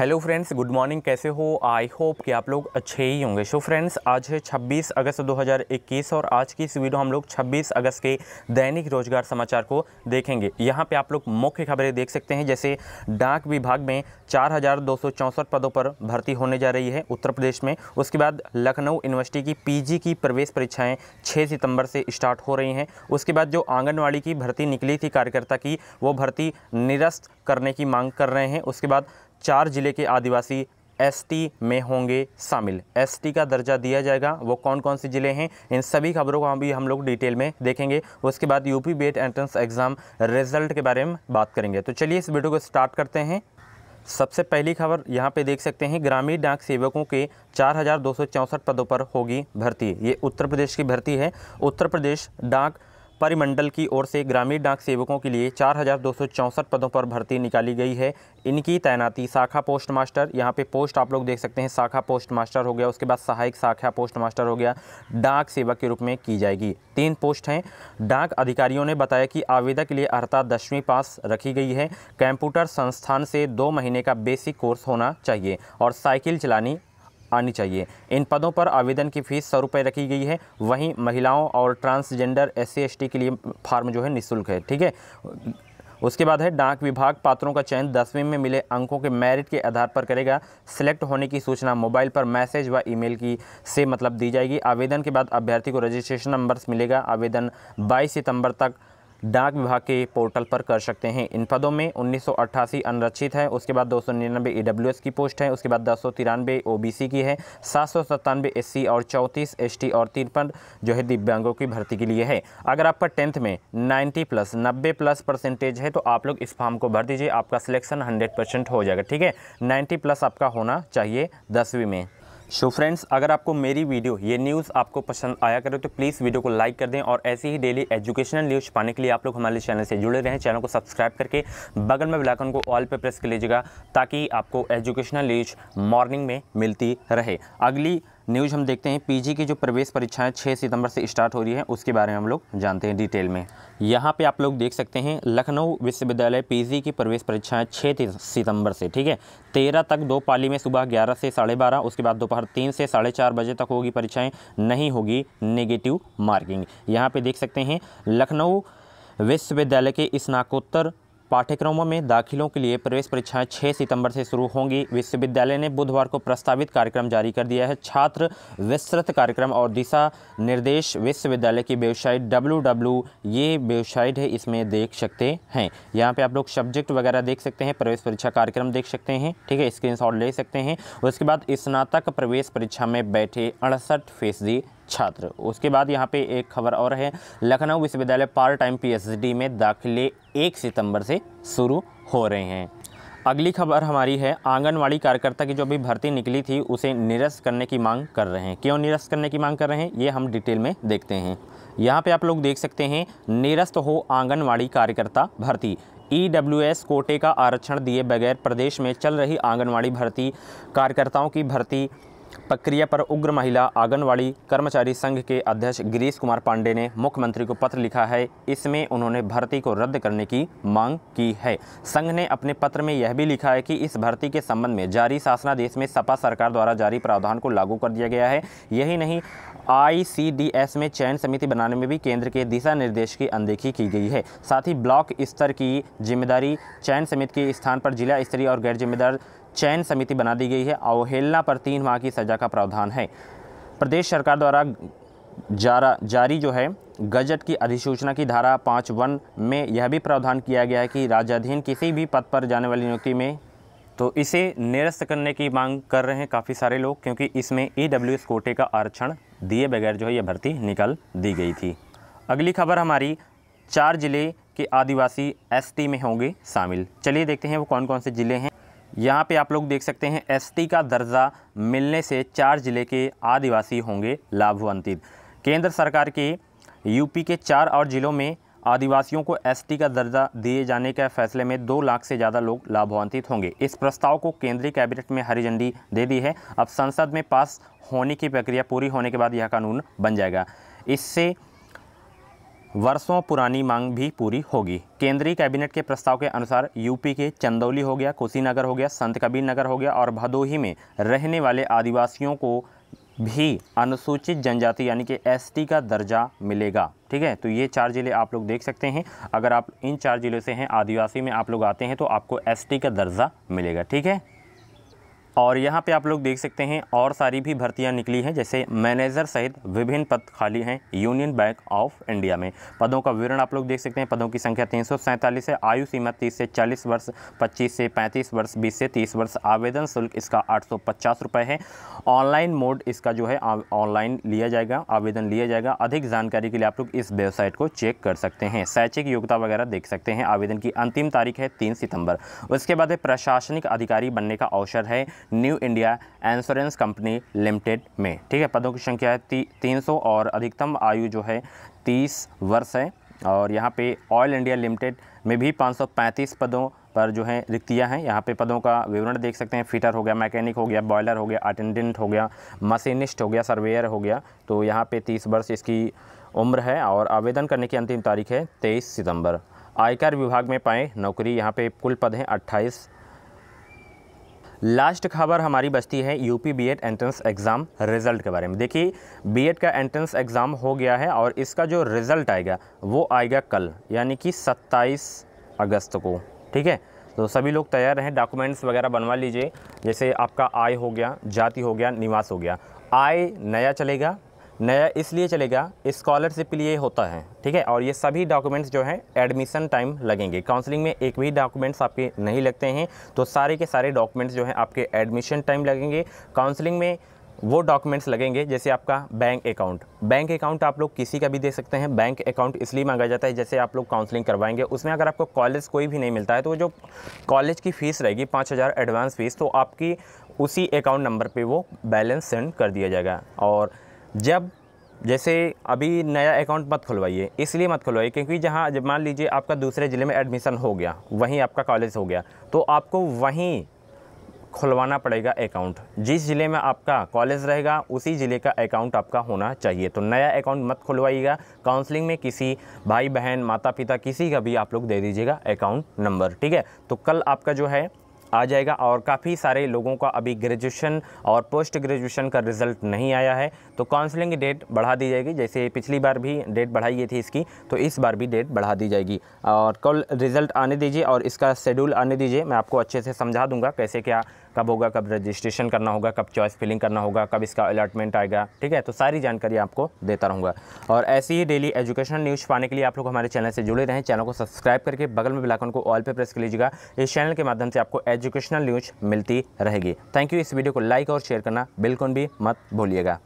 hello friends good morning कैसे हो I hope कि आप लोग अच्छे ही होंगे सो फ्रेंड्स आज है 26 अगस्त 2021 और आज की इस वीडियो हम लोग 26 अगस्त के दैनिक रोजगार समाचार को देखेंगे यहाँ पे आप लोग मुख्य खबरें देख सकते हैं जैसे डाक विभाग में चार पदों पर भर्ती होने जा रही है उत्तर प्रदेश में उसके बाद लखनऊ यूनिवर्सिटी की पी की प्रवेश परीक्षाएँ छः सितम्बर से स्टार्ट हो रही हैं उसके बाद जो आंगनबाड़ी की भर्ती निकली थी कार्यकर्ता की वो भर्ती निरस्त करने की मांग कर रहे हैं उसके बाद चार जिले के आदिवासी एसटी में होंगे शामिल एसटी का दर्जा दिया जाएगा वो कौन कौन से ज़िले हैं इन सभी खबरों को हम भी हम लोग डिटेल में देखेंगे उसके बाद यूपी बेट e एंट्रेंस एग्ज़ाम रिजल्ट के बारे में बात करेंगे तो चलिए इस वीडियो को स्टार्ट करते हैं सबसे पहली खबर यहाँ पे देख सकते हैं ग्रामीण डाक सेवकों के चार पदों पर होगी भर्ती ये उत्तर प्रदेश की भर्ती है उत्तर प्रदेश डाक परिमंडल की ओर से ग्रामीण डाक सेवकों के लिए चार पदों पर भर्ती निकाली गई है इनकी तैनाती शाखा पोस्ट मास्टर यहाँ पे पोस्ट आप लोग देख सकते हैं शाखा पोस्ट मास्टर हो गया उसके बाद सहायक शाखा पोस्ट मास्टर हो गया डाक सेवक के रूप में की जाएगी तीन पोस्ट हैं डाक अधिकारियों ने बताया कि आवेदक के लिए अर्थात दसवीं पास रखी गई है कंप्यूटर संस्थान से दो महीने का बेसिक कोर्स होना चाहिए और साइकिल चलानी आनी चाहिए इन पदों पर आवेदन की फ़ीस सौ रुपये रखी गई है वहीं महिलाओं और ट्रांसजेंडर एस सी के लिए फार्म जो है निःशुल्क है ठीक है उसके बाद है डाक विभाग पात्रों का चयन दसवीं में मिले अंकों के मेरिट के आधार पर करेगा सिलेक्ट होने की सूचना मोबाइल पर मैसेज व ईमेल की से मतलब दी जाएगी आवेदन के बाद अभ्यर्थी को रजिस्ट्रेशन नंबर्स मिलेगा आवेदन 22 सितंबर तक डाक विभाग के पोर्टल पर कर सकते हैं इन पदों में उन्नीस अनरक्षित e है उसके बाद दो सौ ई की पोस्ट है उसके बाद दस सौ तिरानवे ओ की है सात सौ सत्तानवे एस और चौंतीस एस और तिरपन जो है दिव्यांगों की भर्ती के लिए है अगर आपका टेंथ में नाइन्टी प्लस नब्बे प्लस परसेंटेज है तो आप लोग इस फॉर्म को भर दीजिए आपका सिलेक्शन हंड्रेड हो जाएगा ठीक है नाइन्टी प्लस आपका होना चाहिए दसवीं में सो so फ्रेंड्स अगर आपको मेरी वीडियो ये न्यूज़ आपको पसंद आया करे तो प्लीज़ वीडियो को लाइक कर दें और ऐसी ही डेली एजुकेशनल न्यूज़ पाने के लिए आप लोग हमारे चैनल से जुड़े रहें चैनल को सब्सक्राइब करके बगल में बिलाकन को ऑल पर प्रेस कर लीजिएगा ताकि आपको एजुकेशनल न्यूज मॉर्निंग में मिलती रहे अगली न्यूज़ हम देखते हैं पीजी की जो प्रवेश परीक्षाएं 6 सितंबर से स्टार्ट हो रही है उसके बारे में हम लोग जानते हैं डिटेल में यहाँ पे आप लोग देख सकते हैं लखनऊ विश्वविद्यालय पीजी की प्रवेश परीक्षाएं 6 सितंबर से ठीक है तेरह तक दो पाली में सुबह ग्यारह से साढ़े बारह उसके बाद दोपहर तीन से साढ़े चार बजे तक होगी परीक्षाएँ नहीं होगी निगेटिव मार्किंग यहाँ पर देख सकते हैं लखनऊ विश्वविद्यालय के स्नाकोत्तर पाठ्यक्रमों में दाखिलों के लिए प्रवेश परीक्षाएं 6 सितंबर से शुरू होंगी विश्वविद्यालय ने बुधवार को प्रस्तावित कार्यक्रम जारी कर दिया है छात्र विस्तृत कार्यक्रम और दिशा निर्देश विश्वविद्यालय की वेबसाइट डब्ल्यू डब्ल्यू ये वेबसाइट है इसमें देख सकते हैं यहाँ पर आप लोग सब्जेक्ट वगैरह देख सकते हैं प्रवेश परीक्षा कार्यक्रम देख सकते हैं ठीक है स्क्रीन ले सकते हैं उसके बाद स्नातक प्रवेश परीक्षा में बैठे अड़सठ फीसदी छात्र उसके बाद यहाँ पे एक खबर और है लखनऊ विश्वविद्यालय पार्ट टाइम पीएचडी में दाखिले एक सितंबर से शुरू हो रहे हैं अगली खबर हमारी है आंगनवाड़ी कार्यकर्ता की जो भी भर्ती निकली थी उसे निरस्त करने की मांग कर रहे हैं क्यों निरस्त करने की मांग कर रहे हैं ये हम डिटेल में देखते हैं यहाँ पे आप लोग देख सकते हैं निरस्त हो आंगनवाड़ी कार्यकर्ता भर्ती ई कोटे का आरक्षण दिए बगैर प्रदेश में चल रही आंगनवाड़ी भर्ती कार्यकर्ताओं की भर्ती प्रक्रिया पर उग्र महिला आंगनवाड़ी कर्मचारी संघ के अध्यक्ष गिरीश कुमार पांडे ने मुख्यमंत्री को पत्र लिखा है इसमें उन्होंने भर्ती को रद्द करने की मांग की है संघ ने अपने पत्र में यह भी लिखा है कि इस भर्ती के संबंध में जारी शासनादेश में सपा सरकार द्वारा जारी प्रावधान को लागू कर दिया गया है यही नहीं आई में चयन समिति बनाने में भी केंद्र के दिशा निर्देश की अनदेखी की गई है साथ ही ब्लॉक स्तर की जिम्मेदारी चयन समिति के स्थान पर जिला स्तरीय और गैर जिम्मेदार चयन समिति बना दी गई है अवहेलना पर तीन माह की सजा का प्रावधान है प्रदेश सरकार द्वारा जारा जारी जो है गजट की अधिसूचना की धारा पाँच वन में यह भी प्रावधान किया गया है कि राज्याधीन किसी भी पद पर जाने वाली नियुक्ति में तो इसे निरस्त करने की मांग कर रहे हैं काफ़ी सारे लोग क्योंकि इसमें ई डब्ल्यू एस कोटे का आरक्षण दिए बगैर जो है यह भर्ती निकल दी गई थी अगली खबर हमारी चार जिले के आदिवासी टी में होंगे शामिल चलिए देखते हैं वो कौन कौन से ज़िले हैं यहाँ पे आप लोग देख सकते हैं एसटी का दर्जा मिलने से चार ज़िले के आदिवासी होंगे लाभान्वित केंद्र सरकार के यूपी के चार और ज़िलों में आदिवासियों को एसटी का दर्जा दिए जाने के फैसले में दो लाख से ज़्यादा लोग लाभान्वित होंगे इस प्रस्ताव को केंद्रीय कैबिनेट में हरी झंडी दे दी है अब संसद में पास होने की प्रक्रिया पूरी होने के बाद यह कानून बन जाएगा इससे वर्षों पुरानी मांग भी पूरी होगी केंद्रीय कैबिनेट के प्रस्ताव के अनुसार यूपी के चंदौली हो गया कुशीनगर हो गया संत कबीर नगर हो गया और भदोही में रहने वाले आदिवासियों को भी अनुसूचित जनजाति यानी कि एसटी का दर्जा मिलेगा ठीक है तो ये चार ज़िले आप लोग देख सकते हैं अगर आप इन चार ज़िलों से हैं आदिवासी में आप लोग आते हैं तो आपको एस का दर्जा मिलेगा ठीक है और यहाँ पे आप लोग देख सकते हैं और सारी भी भर्तियाँ निकली हैं जैसे मैनेजर सहित विभिन्न पद खाली हैं यूनियन बैंक ऑफ इंडिया में पदों का विवरण आप लोग देख सकते हैं पदों की संख्या तीन है आयु सीमा तीस से चालीस वर्ष पच्चीस से पैंतीस वर्ष बीस से तीस वर्ष आवेदन शुल्क इसका आठ रुपए है ऑनलाइन मोड इसका जो है ऑनलाइन लिया जाएगा आवेदन लिया जाएगा अधिक जानकारी के लिए आप लोग इस वेबसाइट को चेक कर सकते हैं शैक्षिक योग्यता वगैरह देख सकते हैं आवेदन की अंतिम तारीख है तीन सितंबर उसके बाद प्रशासनिक अधिकारी बनने का अवसर है New India Insurance Company Limited में ठीक है पदों की संख्या है ती, तीन सौ और अधिकतम आयु जो है तीस वर्ष है और यहाँ पे ऑयल इंडिया लिमिटेड में भी 535 पदों पर जो है रिक्तियाँ हैं यहाँ पे पदों का विवरण देख सकते हैं फिटर हो गया मैकेनिक हो गया बॉयलर हो गया अटेंडेंट हो गया मशीनिस्ट हो गया सर्वेयर हो गया तो यहाँ पे 30 वर्ष इसकी उम्र है और आवेदन करने की अंतिम तारीख है 23 सितंबर आयकर विभाग में पाए नौकरी यहाँ पे कुल पद हैं अट्ठाईस लास्ट खबर हमारी बचती है UP BEd entrance exam result के बारे में देखिए बीएड का एंट्रेंस एग्ज़ाम हो गया है और इसका जो रिज़ल्ट आएगा वो आएगा कल यानी कि 27 अगस्त को ठीक है तो सभी लोग तैयार रहें डॉक्यूमेंट्स वगैरह बनवा लीजिए जैसे आपका आय हो गया जाति हो गया निवास हो गया आय नया चलेगा नया इसलिए चलेगा स्कॉलरशिप के लिए होता है ठीक है और ये सभी डॉक्यूमेंट्स जो हैं एडमिशन टाइम लगेंगे काउंसलिंग में एक भी डॉक्यूमेंट्स आपके नहीं लगते हैं तो सारे के सारे डॉक्यूमेंट्स जो हैं आपके एडमिशन टाइम लगेंगे काउंसलिंग में वो डॉक्यूमेंट्स लगेंगे जैसे आपका बैंक अकाउंट बैंक अकाउंट आप लोग किसी का भी दे सकते हैं बैंक अकाउंट इसलिए मांगा जाता है जैसे आप लोग काउंसलिंग करवाएंगे उसमें अगर आपको कॉलेज कोई भी नहीं मिलता है तो जो कॉलेज की फ़ीस रहेगी पाँच हज़ार एडवांस फ़ीस तो आपकी उसी अकाउंट नंबर पे वो बैलेंस सेंड कर दिया जाएगा और जब जैसे अभी नया अकाउंट मत खुलवाइए इसलिए मत खुलवाइए क्योंकि जहाँ जब मान लीजिए आपका दूसरे ज़िले में एडमिशन हो गया वहीं आपका कॉलेज हो गया तो आपको वहीं खुलवाना पड़ेगा अकाउंट जिस ज़िले में आपका कॉलेज रहेगा उसी ज़िले का अकाउंट आपका होना चाहिए तो नया अकाउंट मत खुलवाइएगा काउंसलिंग में किसी भाई बहन माता पिता किसी का भी आप लोग दे दीजिएगा अकाउंट नंबर ठीक है तो कल आपका जो है आ जाएगा और काफ़ी सारे लोगों का अभी ग्रेजुएशन और पोस्ट ग्रेजुएशन का रिज़ल्ट नहीं आया है तो काउंसलिंग की डेट बढ़ा दी जाएगी जैसे पिछली बार भी डेट बढ़ाई गई थी इसकी तो इस बार भी डेट बढ़ा दी जाएगी और कल रिज़ल्ट आने दीजिए और इसका शेड्यूल आने दीजिए मैं आपको अच्छे से समझा दूँगा कैसे क्या कब होगा कब रजिस्ट्रेशन करना होगा कब चॉइस फिलिंग करना होगा कब इसका अलॉटमेंट आएगा ठीक है तो सारी जानकारी आपको देता रहूँगा और ऐसी ही डेली एजुकेशनल न्यूज़ पाने के लिए आप लोग हमारे चैनल से जुड़े रहें चैनल को सब्सक्राइब करके बगल में बिलाकन को ऑल पर प्रेस कर लीजिएगा इस चैनल के माध्यम से आपको एजुकेशनल न्यूज मिलती रहेगी थैंक यू इस वीडियो को लाइक और शेयर करना बिल्कुल भी मत भूलिएगा